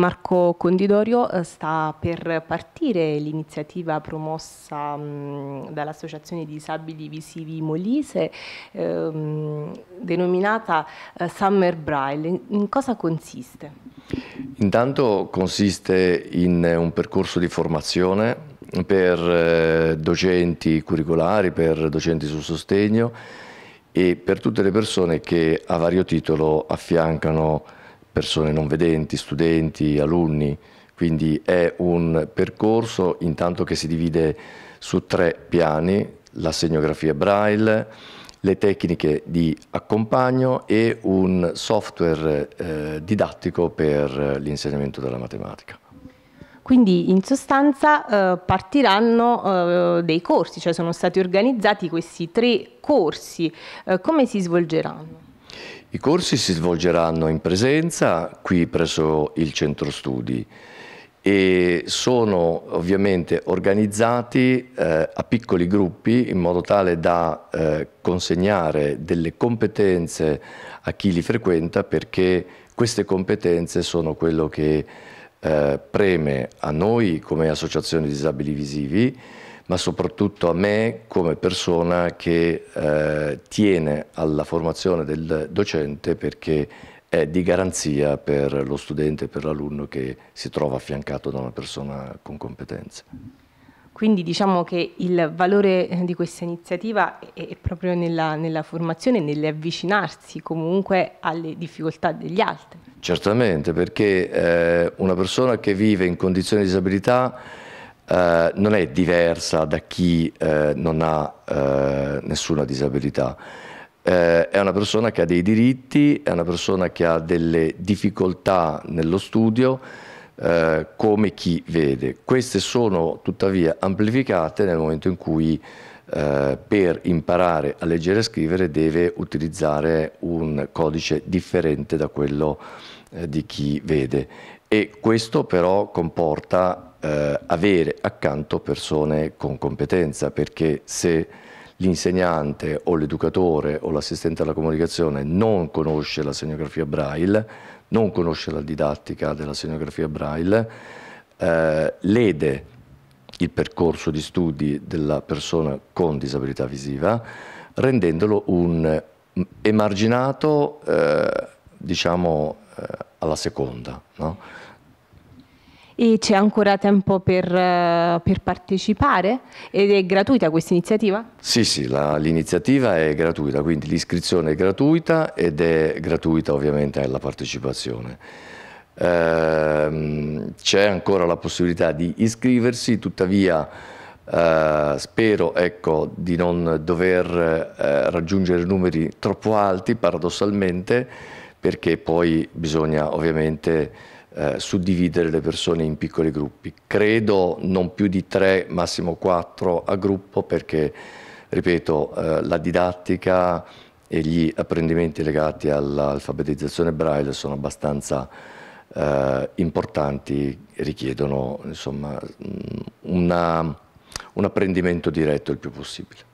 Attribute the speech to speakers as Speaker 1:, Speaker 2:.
Speaker 1: Marco Condidorio eh, sta per partire l'iniziativa promossa dall'Associazione Disabili Visivi Molise ehm, denominata eh, Summer Braille. In cosa consiste?
Speaker 2: Intanto consiste in un percorso di formazione per eh, docenti curricolari, per docenti su sostegno e per tutte le persone che a vario titolo affiancano persone non vedenti, studenti, alunni, quindi è un percorso intanto che si divide su tre piani, la segnografia braille, le tecniche di accompagno e un software eh, didattico per l'insegnamento della matematica.
Speaker 1: Quindi in sostanza eh, partiranno eh, dei corsi, cioè sono stati organizzati questi tre corsi, eh, come si svolgeranno?
Speaker 2: I corsi si svolgeranno in presenza qui presso il centro studi e sono ovviamente organizzati eh, a piccoli gruppi in modo tale da eh, consegnare delle competenze a chi li frequenta perché queste competenze sono quello che eh, preme a noi come associazione di disabili visivi ma soprattutto a me come persona che eh, tiene alla formazione del docente perché è di garanzia per lo studente, per l'alunno che si trova affiancato da una persona con competenze.
Speaker 1: Quindi diciamo che il valore eh, di questa iniziativa è proprio nella, nella formazione, nell'avvicinarsi comunque alle difficoltà degli altri.
Speaker 2: Certamente, perché eh, una persona che vive in condizioni di disabilità eh, non è diversa da chi eh, non ha eh, nessuna disabilità. Eh, è una persona che ha dei diritti, è una persona che ha delle difficoltà nello studio, come chi vede. Queste sono tuttavia amplificate nel momento in cui eh, per imparare a leggere e scrivere deve utilizzare un codice differente da quello eh, di chi vede e questo però comporta eh, avere accanto persone con competenza, perché se l'insegnante o l'educatore o l'assistente alla comunicazione non conosce la semiografia braille, non conosce la didattica della semiografia braille, eh, lede il percorso di studi della persona con disabilità visiva, rendendolo un mm, emarginato, eh, diciamo, eh, alla seconda. No?
Speaker 1: e c'è ancora tempo per, eh, per partecipare ed è gratuita questa iniziativa?
Speaker 2: Sì, sì, l'iniziativa è gratuita, quindi l'iscrizione è gratuita ed è gratuita ovviamente la partecipazione ehm, c'è ancora la possibilità di iscriversi, tuttavia eh, spero ecco, di non dover eh, raggiungere numeri troppo alti paradossalmente perché poi bisogna ovviamente eh, suddividere le persone in piccoli gruppi. Credo non più di tre, massimo quattro a gruppo perché, ripeto, eh, la didattica e gli apprendimenti legati all'alfabetizzazione braille sono abbastanza eh, importanti e richiedono insomma, mm, una, un apprendimento diretto il più possibile.